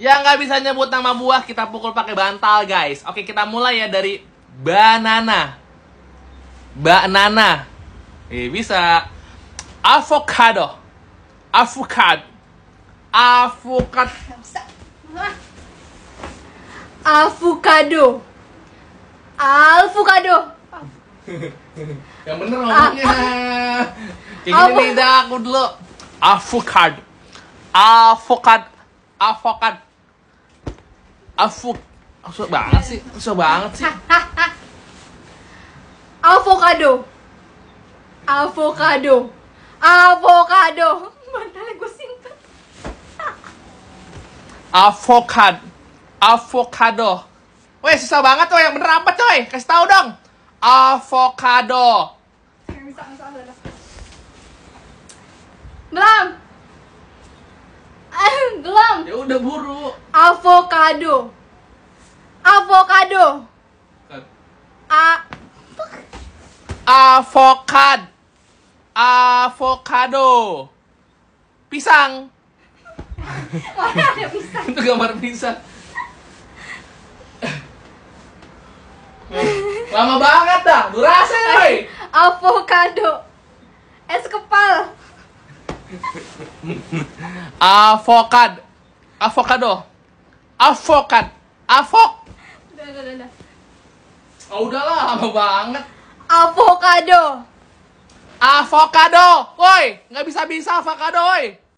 Yang nggak bisa nyebut nama buah kita pukul pakai bantal guys. Oke kita mulai ya dari banana. Banana. Eh, bisa. Avocado. Avocado. Avocado. Avocado. Avocado. Yang bener ngomongnya. Ah, ah. Kayak gini nih, dah aku dulu. Avocado. Avocado. Avocado. Afuk Susah banget sih, susah banget sih. Avocado. Avocado. Avocado. Mana gue singkat. Avokad, Avocado. Weh, susah banget tuh yang bener apa coy? Kasih tahu dong. Avocado. Belum. Belum. Ya udah buru. Avocado avocado avocado a avocado avocado pisang mana ada pisang itu gambar pisang lama banget dah durasi woi avocado es kepal avocado avocado Avokat. Avok. Udah, udah, udah. Oh, udahlah, lama banget. Avokado. Avokado. Woi, nggak bisa-bisa avokado, woi.